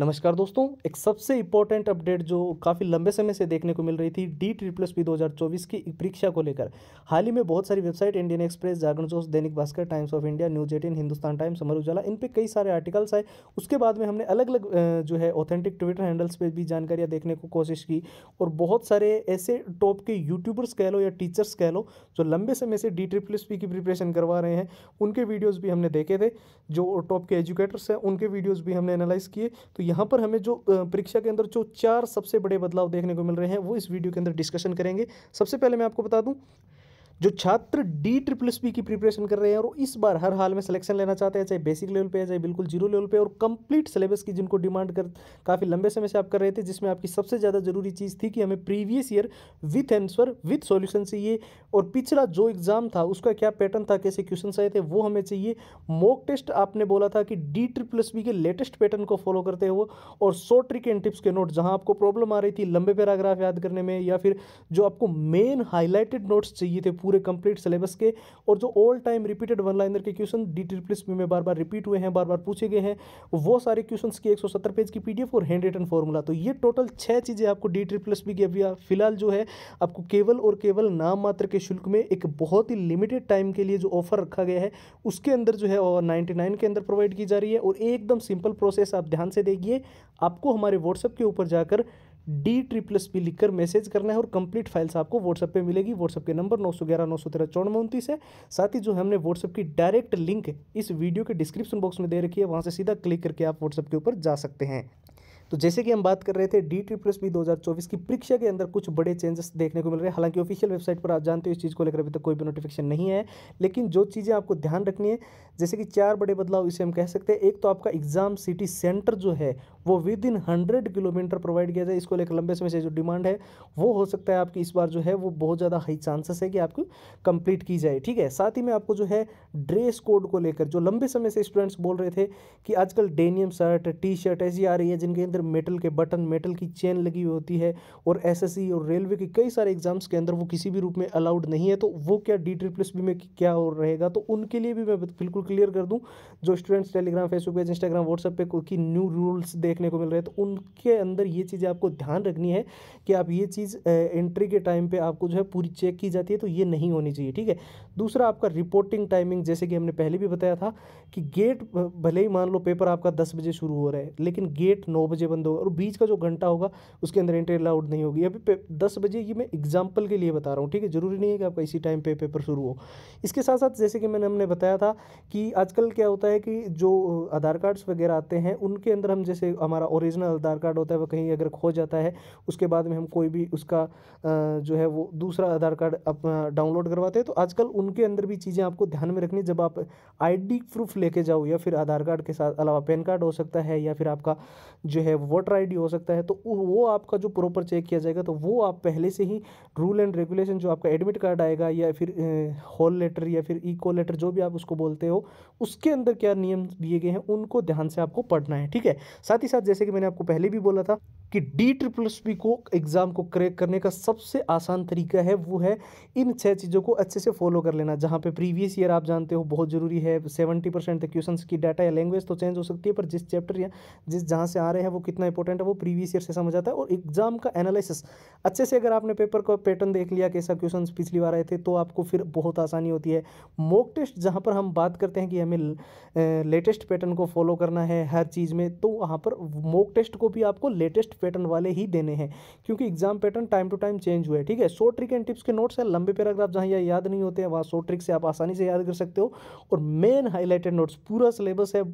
नमस्कार दोस्तों एक सबसे इम्पोर्टेंट अपडेट जो काफ़ी लंबे समय से देखने को मिल रही थी डी प्लस पी दो की परीक्षा को लेकर हाल ही में बहुत सारी website Indian express Jagran Josh Dainik Bhaskar Times of India News Eighteen Hindustan Times Amar Ujala इन पर कई सारे आर्टिकल्स आए उसके बाद में हमने अलग अलग जो है ऑथेंटिक ट्विटर हैंडल्स पर भी जानकारियाँ देखने को कोशिश की और बहुत सारे ऐसे टॉप के यूट्यूबर्स कह लो या टीचर्स कह लो जो लंबे समय से डी प्लस पी की प्रिपरेशन करवा रहे हैं उनके वीडियोज़ भी हमने देखे थे जो टॉप के एजुकेटर्स हैं उनके वीडियोज़ भी हमने एनालाइज किए तो यहाँ पर हमें जो परीक्षा के अंदर जो चार सबसे बड़े बदलाव देखने को मिल रहे हैं वो इस वीडियो के अंदर डिस्कशन करेंगे सबसे पहले मैं आपको बता दूँ जो छात्र डी ट्रिपल एस की प्रिपरेशन कर रहे हैं और इस बार हर हाल में सिलेक्शन लेना चाहते हैं चाहे बेसिक लेवल पे चाहे बिल्कुल जीरो लेवल पे और कंप्लीट सिलेबस की जिनको डिमांड कर काफ़ी लंबे समय से आप कर रहे थे जिसमें आपकी सबसे ज़्यादा जरूरी चीज़ थी कि हमें previous year with answer with solution चाहिए और पिछला जो एग्ज़ाम था उसका क्या पैटर्न था कैसे क्वेश्चन आए थे वो हमें चाहिए मॉक टेस्ट आपने बोला था कि डी ट्रिपल एस के लेटेस्ट पैटर्न को फॉलो करते हुए और सौ ट्रिक एंड टिप्स के नोट जहाँ आपको प्रॉब्लम आ रही थी लंबे पैराग्राफ याद करने में या फिर जो आपको मेन हाईलाइटेड नोट्स चाहिए थे पूरे कंप्लीट सिलेबस के और जो all time repeated one liner के क्वेश्चन डी ट्रिप्लिस में बार बार रिपीट हुए हैं बार बार पूछे गए हैं वो सारे क्वेश्चन की एक पेज की पी और हैंड रिटन फॉर्मूला तो ये टोटल छः चीज़ें आपको डी ट्रिप्लिस की अभी फिलहाल जो है आपको केवल और केवल नाम मात्र के शुल्क में एक बहुत ही लिमिटेड टाइम के लिए जो ऑफर रखा गया है उसके अंदर जो है नाइन्टी नाइन के अंदर प्रोवाइड की जा रही है और एकदम सिंपल प्रोसेस आप ध्यान से देखिए आपको हमारे व्हाट्सएप के ऊपर जाकर डी ट्रिपल एस पी लिखकर मैसेज करना है और कंप्लीट फाइल्स आपको व्हाट्सएप पे मिलेगी व्हाट्सएप के नंबर नौ सौ ग्यारह नौ सौ तेरह चौनवे उनतीस है साथ ही जो हमने व्हाट्सएप की डायरेक्ट लिंक इस वीडियो के डिस्क्रिप्शन बॉक्स में दे रखी है वहाँ से सीधा क्लिक करके आप व्हाट्सएप के ऊपर जा सकते हैं तो जैसे कि हम बात कर रहे थे डी टी प्लस बी दो की परीक्षा के अंदर कुछ बड़े चेंजेस देखने को मिल रहे हैं हालांकि ऑफिशियल वेबसाइट पर आप जानते हो इस चीज़ को लेकर अभी तक कोई भी नोटिफिकेशन नहीं है लेकिन जो चीज़ें आपको ध्यान रखनी है जैसे कि चार बड़े बदलाव इसे हम कह सकते हैं एक तो आपका एग्जाम सिटी सेंटर जो है वो within hundred kilometre provide किया जाए इसको लेकर लंबे समय से जो डिमांड है वो हो सकता है आपकी इस बार जो है वो बहुत ज़्यादा हाई चांसेस है कि आपको कंप्लीट की जाए ठीक है साथ ही में आपको जो है ड्रेस कोड को लेकर जो लंबे समय से स्टूडेंट्स बोल रहे थे कि आजकल डेनियम शर्ट टी शर्ट ऐसी आ रही है जिनके अंदर अंदर मेटल के बटन मेटल की चेन लगी हुई होती है और एसएससी और रेलवे के कई सारे एग्जाम्स के अंदर वो किसी भी रूप में अलाउड नहीं है तो वो क्या डी प्लस बी में क्या और रहेगा तो उनके लिए भी मैं बिल्कुल क्लियर कर दूँ जो students Telegram Facebook page Instagram WhatsApp पे की न्यू रूल्स देखने को मिल रहे हैं तो उनके अंदर ये चीज़ें आपको ध्यान रखनी है कि आप ये चीज़ एंट्री के टाइम पर आपको जो है पूरी चेक की जाती है तो ये नहीं होनी चाहिए ठीक है दूसरा आपका रिपोर्टिंग टाइमिंग जैसे कि हमने पहले भी बताया था कि गेट भले ही मान लो पेपर आपका दस बजे शुरू हो रहा है लेकिन गेट नौ बजे बंद होगा और बीच का जो घंटा होगा उसके अंदर एंट्री अलाउड नहीं होगी अभी दस बजे ये मैं एग्जाम्पल के लिए बता रहा हूँ ठीक है ज़रूरी नहीं है कि आपका इसी टाइम पे पेपर शुरू हो इसके साथ साथ जैसे कि मैंने हमने बताया था कि आजकल क्या होता है कि जो आधार कार्ड्स वगैरह आते हैं उनके अंदर हम जैसे हमारा ओरिजिनल आधार कार्ड होता है वह कहीं अगर खो जाता है उसके बाद में हम कोई भी उसका जो है वो दूसरा आधार कार्ड डाउनलोड करवाते हैं तो आजकल उनके अंदर भी चीज़ें आपको ध्यान में रखनी जब आप आईडी प्रूफ लेके जाओ या फिर आधार कार्ड के साथ अलावा पैन कार्ड हो सकता है या फिर आपका जो है या वोटर आईडी हो सकता है तो वो आपका जो प्रॉपर चेक किया जाएगा तो वो आप पहले से ही रूल एंड रेगुलेशन जो आपका एडमिट कार्ड आएगा या फिर हॉल लेटर या फिर इको लेटर जो भी आप उसको बोलते हो उसके अंदर क्या नियम दिए गए हैं उनको ध्यान से आपको पढ़ना है ठीक है साथ ही साथ जैसे कि मैंने आपको पहले भी बोला था कि डी ट्रिपल एस बी को एग्ज़ाम को क्रैक करने का सबसे आसान तरीका है वो है इन छह चीज़ों को अच्छे से फॉलो कर लेना जहाँ पे प्रीवियस ईयर आप जानते हो बहुत ज़रूरी है सेवेंटी परसेंट क्वेश्चन की डाटा या लैंग्वेज तो चेंज हो सकती है पर जिस चैप्टर या जिस जहाँ से आ रहे हैं वो कितना इंपॉर्टेंट है वो प्रीवियस ईयर से समझ आता है और एग्जाम का एनालिसिस अच्छे से अगर आपने पेपर का पैटर्न देख लिया कैसा क्वेश्चन पिछली बार आए थे तो आपको फिर बहुत आसानी होती है मॉक टेस्ट जहाँ पर हम बात करते हैं कि हमें लेटेस्ट पैटर्न को फॉलो करना है हर चीज़ में तो वहाँ पर मॉक टेस्ट को भी आपको लेटेस्ट पैटर्न वाले ही देने हैं क्योंकि exam pattern time to time change हुआ है ठीक है शॉर्ट ट्रिक एंड टिप्स के नोट्स हैं लंबे पैराग्राफ जहाँ या याद नहीं होते हैं वहाँ शॉर्ट ट्रिक से आप आसानी से याद कर सकते हो और मेन हाईलाइटेड नोट्स पूरा सिलेबस है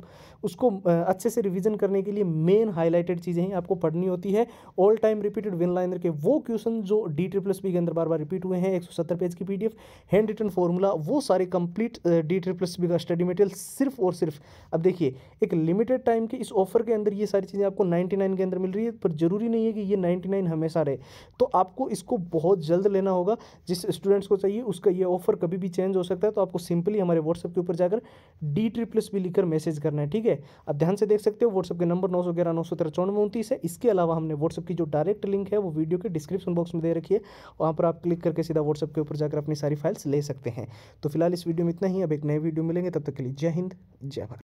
उसको अच्छे से रिविजन करने के लिए मेन हाईलाइट रिलेटेड चीज़ें हैं आपको पढ़नी होती है all time repeated one liner के वो क्वेश्चन जो डी ट्रिपल बी के अंदर बार बार रिपीट हुए हैं एक पेज की पीडीएफ हैंड रिटन फॉर्मूला वो सारे कंप्लीट डी ट्रिपल बी का स्टडी मटेरियल सिर्फ और सिर्फ अब देखिए एक लिमिटेड टाइम के इस ऑफर के अंदर ये सारी चीज़ें आपको नाइन्टी के अंदर मिल रही है पर जरूरी नहीं है कि ये नाइन्टी हमेशा रहे तो आपको इसको बहुत जल्द लेना होगा जिस स्टूडेंट्स को चाहिए उसका ये ऑफर कभी भी चेंज हो सकता है तो आपको सिंपली हमारे व्हाट्सएप के ऊपर जाकर डी ट्रिपल बी लिखकर मैसेज करना है ठीक है अब ध्यान से देख सकते हो व्हाट्सएप के नंबर नौ सौ ग्यारह नौ सौ तेरह चौनवे उनतीस है इसके अलावा हमने व्हाट्सअप की जो डायरेक्ट लिंक है वो वीडियो के डिस्क्रिप्शन बॉक्स में दे रखी है वहाँ पर आप क्लिक करके सीधा व्हाट्सअप के ऊपर जाकर अपनी सारी फाइल्स ले सकते हैं तो फिलहाल इस वीडियो में इतना ही अब एक नए वीडियो मिलेंगे तब तक के लिए जय हिंद जय भारत